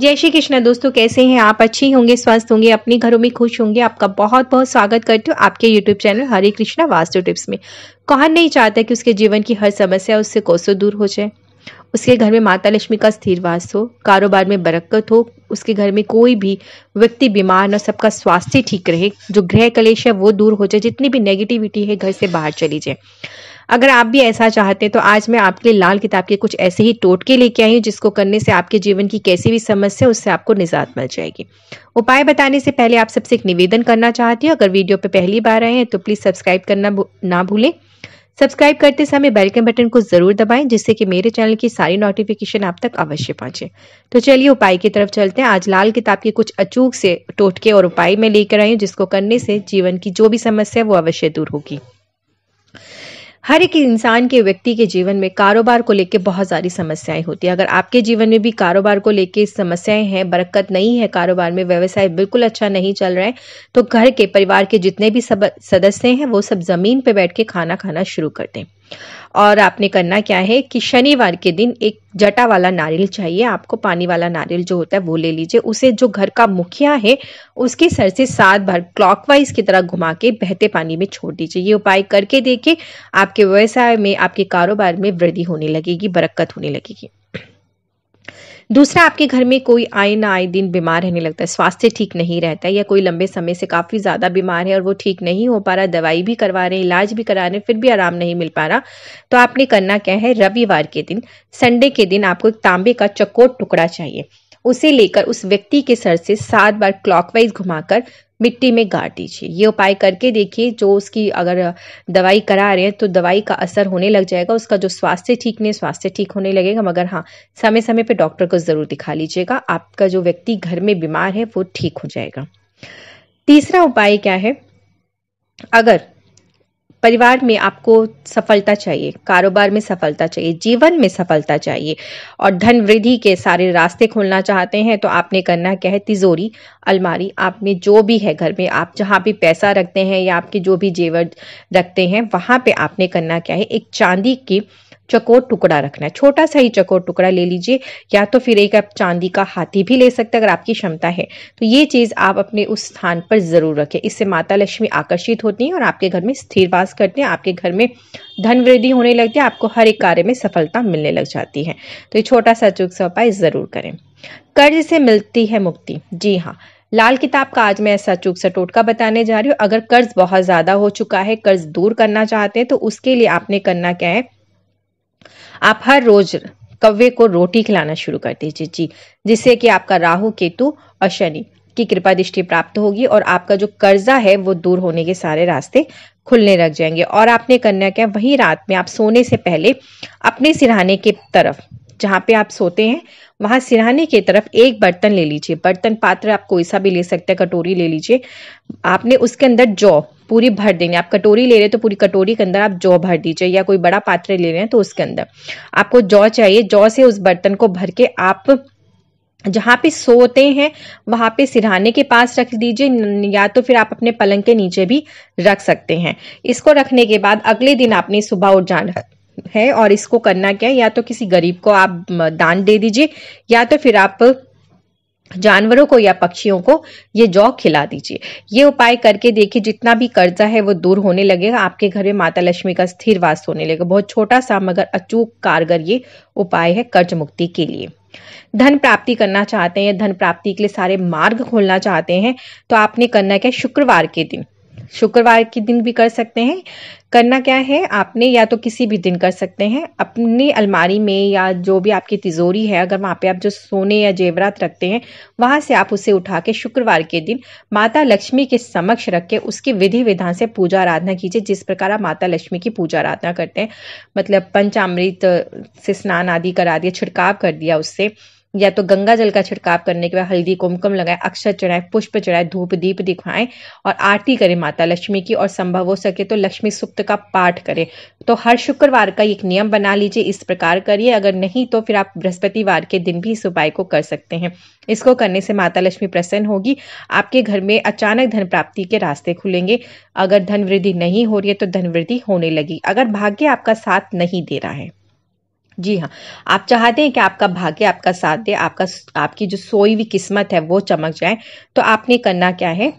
जय श्री कृष्णा दोस्तों कैसे हैं आप अच्छी होंगे स्वस्थ होंगे अपने घरों में खुश होंगे आपका बहुत बहुत स्वागत करती हूँ आपके YouTube channel Hare Krishna Vastu tips में कौन नहीं चाहता कि उसके जीवन की हर समस्या उससे कोसों दूर हो जाए उसके घर में माता लक्ष्मी का स्थिर वास हो कारोबार में बरकत हो उसके घर में कोई भी व्यक्ति बीमार न सबका स्वास्थ्य ठीक रहे जो ग्रह कलेश है वो दूर हो जाए जितनी भी नेगेटिविटी है घर से बाहर चली जाए अगर आप भी ऐसा चाहते हैं तो आज मैं आपके लिए लाल किताब के कुछ ऐसे ही टोटके लेके आई हूँ जिसको करने से आपके जीवन की कैसी भी समस्या उससे आपको निजात मिल जाएगी उपाय बताने से पहले आप सबसे एक निवेदन करना चाहती हूँ अगर वीडियो पर पहली बार आए हैं तो प्लीज़ सब्सक्राइब करना ना भूलें सब्सक्राइब करते समय बेल के बटन को जरूर दबाएं जिससे कि मेरे चैनल की सारी नोटिफिकेशन आप तक अवश्य पहुंचे तो चलिए उपाय की तरफ चलते हैं आज लाल किताब के कुछ अचूक से टोटके और उपाय में लेकर आई हूँ जिसको करने से जीवन की जो भी समस्या है वो अवश्य दूर होगी हर एक इंसान के व्यक्ति के जीवन में कारोबार को लेकर बहुत सारी समस्याएं होती है अगर आपके जीवन में भी कारोबार को लेकर समस्याएं हैं बरकत नहीं है कारोबार में व्यवसाय बिल्कुल अच्छा नहीं चल रहा है तो घर के परिवार के जितने भी सब सदस्य हैं वो सब जमीन पर बैठ के खाना खाना शुरू कर दें और आपने करना क्या है कि शनिवार के दिन एक जटा वाला नारियल चाहिए आपको पानी वाला नारियल जो होता है वो ले लीजिए उसे जो घर का मुखिया है उसके सर से सात बार क्लॉकवाइज की तरह घुमा के बहते पानी में छोड़ दीजिए ये उपाय करके देखिए आपके व्यवसाय में आपके कारोबार में वृद्धि होने लगेगी बरक्कत होने लगेगी दूसरा आपके घर में कोई आए ना आए दिन बीमार रहने लगता है स्वास्थ्य ठीक नहीं रहता है या कोई लंबे समय से काफ़ी ज़्यादा बीमार है और वो ठीक नहीं हो पा रहा दवाई भी करवा रहे हैं इलाज भी करा रहे हैं फिर भी आराम नहीं मिल पा रहा तो आपने करना क्या है रविवार के दिन संडे के दिन आपको एक तांबे का चकोर टुकड़ा चाहिए उसे लेकर उस व्यक्ति के सर से सात बार क्लॉकवाइज घुमाकर मिट्टी में गाड़ दीजिए ये उपाय करके देखिए जो उसकी अगर दवाई करा रहे हैं तो दवाई का असर होने लग जाएगा उसका जो स्वास्थ्य ठीक नहीं स्वास्थ्य ठीक होने लगेगा मगर हाँ समय समय पर डॉक्टर को ज़रूर दिखा लीजिएगा आपका जो व्यक्ति घर में बीमार है वो ठीक हो जाएगा तीसरा उपाय क्या है अगर परिवार में आपको सफलता चाहिए कारोबार में सफलता चाहिए जीवन में सफलता चाहिए और धन वृद्धि के सारे रास्ते खोलना चाहते हैं तो आपने करना क्या है तिजोरी अलमारी आप में जो भी है घर में आप जहाँ भी पैसा रखते हैं या आपके जो भी जेवर रखते हैं वहाँ पे आपने करना क्या है एक चांदी की चकोर टुकड़ा रखना है छोटा सा ही चकोर टुकड़ा ले लीजिए या तो फिर एक आप चांदी का हाथी भी ले सकते हैं अगर आपकी क्षमता है तो ये चीज़ आप अपने उस स्थान पर ज़रूर रखें इससे माता लक्ष्मी आकर्षित होती हैं और आपके घर में स्थिर वास करते हैं आपके घर में धन वृद्धि होने लगती है आपको हर एक कार्य में सफलता मिलने लग जाती है तो ये छोटा सा चुक सा उपाय ज़रूर करें कर्ज से मिलती है मुक्ति जी हाँ लाल किताब का आज मैं ऐसा चूक सा टोटका बताने जा रही हूँ अगर कर्ज बहुत ज़्यादा हो चुका है कर्ज दूर करना चाहते हैं तो उसके लिए आपने करना क्या है आप हर रोज कव्वे को रोटी खिलाना शुरू कर दीजिए जी जिससे कि आपका राहु केतु और शनि की कृपा दृष्टि प्राप्त होगी और आपका जो कर्जा है वो दूर होने के सारे रास्ते खुलने लग जाएंगे और आपने करना क्या वही रात में आप सोने से पहले अपने सिरहाने के तरफ जहाँ पे आप सोते हैं वहाँ सिरहाने की तरफ एक बर्तन ले लीजिए बर्तन पात्र आप कोई सा भी ले सकते हैं कटोरी ले लीजिए आपने उसके अंदर जौ पूरी भर देंगे आप कटोरी ले रहे हैं तो पूरी कटोरी के अंदर आप जौ भर दीजिए या कोई बड़ा पात्र ले रहे हैं तो उसके अंदर आपको जौ चाहिए जौ से उस बर्तन को भर के आप जहाँ पे सोते हैं वहां पे सिरहाने के पास रख दीजिए या तो फिर आप अपने पलंग के नीचे भी रख सकते हैं इसको रखने के बाद अगले दिन आपने सुबह उठ जाना है और इसको करना क्या है या तो किसी गरीब को आप दान दे दीजिए या तो फिर आप जानवरों को या पक्षियों को ये जौ खिला दीजिए ये उपाय करके देखिए जितना भी कर्जा है वो दूर होने लगेगा आपके घर में माता लक्ष्मी का स्थिर वास होने लगेगा बहुत छोटा सा मगर अचूक कारगर ये उपाय है कर्ज मुक्ति के लिए धन प्राप्ति करना चाहते हैं धन प्राप्ति के लिए सारे मार्ग खोलना चाहते हैं तो आपने करना क्या शुक्रवार के दिन शुक्रवार के दिन भी कर सकते हैं करना क्या है आपने या तो किसी भी दिन कर सकते हैं अपनी अलमारी में या जो भी आपकी तिजोरी है अगर वहाँ पे आप जो सोने या जेवरात रखते हैं वहाँ से आप उसे उठा के शुक्रवार के दिन माता लक्ष्मी के समक्ष रख के उसकी विधि विधान से पूजा आराधना कीजिए जिस प्रकार आप माता लक्ष्मी की पूजा आराधना करते हैं मतलब पंचामृत से स्नान आदि करा दिया छिड़काव कर दिया उससे या तो गंगा जल का छिड़काव करने के बाद हल्दी कुमकुम लगाए अक्षर चढ़ाएं पुष्प चढ़ाए धूप दीप दिखाएं और आरती करें माता लक्ष्मी की और संभव हो सके तो लक्ष्मी सुक्त का पाठ करें तो हर शुक्रवार का एक नियम बना लीजिए इस प्रकार करिए अगर नहीं तो फिर आप बृहस्पतिवार के दिन भी इस उपाय को कर सकते हैं इसको करने से माता लक्ष्मी प्रसन्न होगी आपके घर में अचानक धन प्राप्ति के रास्ते खुलेंगे अगर धन वृद्धि नहीं हो रही है तो धन वृद्धि होने लगी अगर भाग्य आपका साथ नहीं दे रहा है जी हाँ आप चाहते हैं कि आपका भाग्य आपका साथ दे आपका आपकी जो सोई हुई किस्मत है वो चमक जाए तो आपने करना क्या है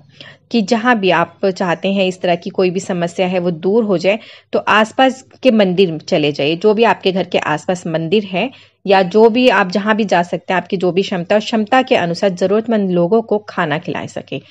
कि जहाँ भी आप चाहते हैं इस तरह की कोई भी समस्या है वो दूर हो जाए तो आसपास के मंदिर चले जाइए जो भी आपके घर के आसपास मंदिर है या जो भी आप जहाँ भी जा सकते हैं आपकी जो भी क्षमता और क्षमता के अनुसार ज़रूरतमंद लोगों को खाना खिला सके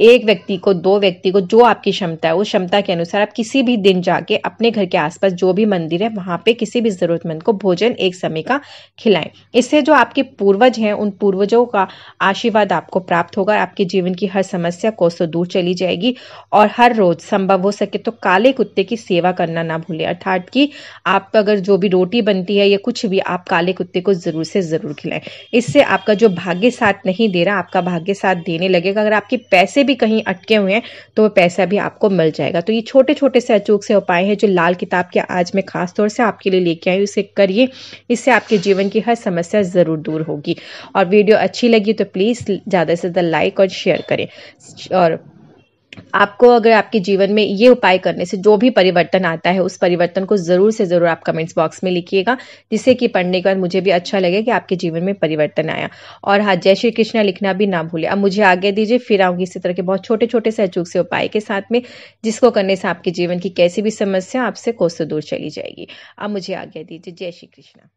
एक व्यक्ति को दो व्यक्ति को जो आपकी क्षमता है उस क्षमता के अनुसार आप किसी भी दिन जाके अपने घर के आसपास जो भी मंदिर है वहां पे किसी भी ज़रूरतमंद को भोजन एक समय का खिलाएं इससे जो आपके पूर्वज हैं उन पूर्वजों का आशीर्वाद आपको प्राप्त होगा आपके जीवन की हर समस्या को सो दूर चली जाएगी और हर रोज़ संभव हो सके तो काले कुत्ते की सेवा करना ना भूलें अर्थात की आप अगर जो भी रोटी बनती है या कुछ भी आप काले कुत्ते को ज़रूर से ज़रूर खिलाएं इससे आपका जो भाग्य साथ नहीं दे रहा आपका भाग्य साथ देने लगेगा अगर आपके पैसे भी कहीं अटके हुए हैं तो वो पैसा भी आपको मिल जाएगा तो ये छोटे छोटे से अचूक से उपाय हैं जो लाल किताब के आज मैं खास तौर से आपके लिए लेके आई उसे करिए इससे आपके जीवन की हर समस्या ज़रूर दूर होगी और वीडियो अच्छी लगी तो प्लीज़ ज़्यादा से ज़्यादा लाइक और शेयर करें और आपको अगर आपके जीवन में ये उपाय करने से जो भी परिवर्तन आता है उस परिवर्तन को ज़रूर से ज़रूर आप कमेंट्स बॉक्स में लिखिएगा जिससे कि पढ़ने के बाद मुझे भी अच्छा लगे कि आपके जीवन में परिवर्तन आया और हाँ जय श्री कृष्णा लिखना भी ना भूले अब मुझे आगे दीजिए फिर आऊंगी इसी तरह के बहुत छोटे छोटे से अचूक से उपाय के साथ में जिसको करने से आपके जीवन की कैसी भी समस्या आपसे कोसों दूर चली जाएगी अब मुझे आगे दीजिए जय श्री कृष्णा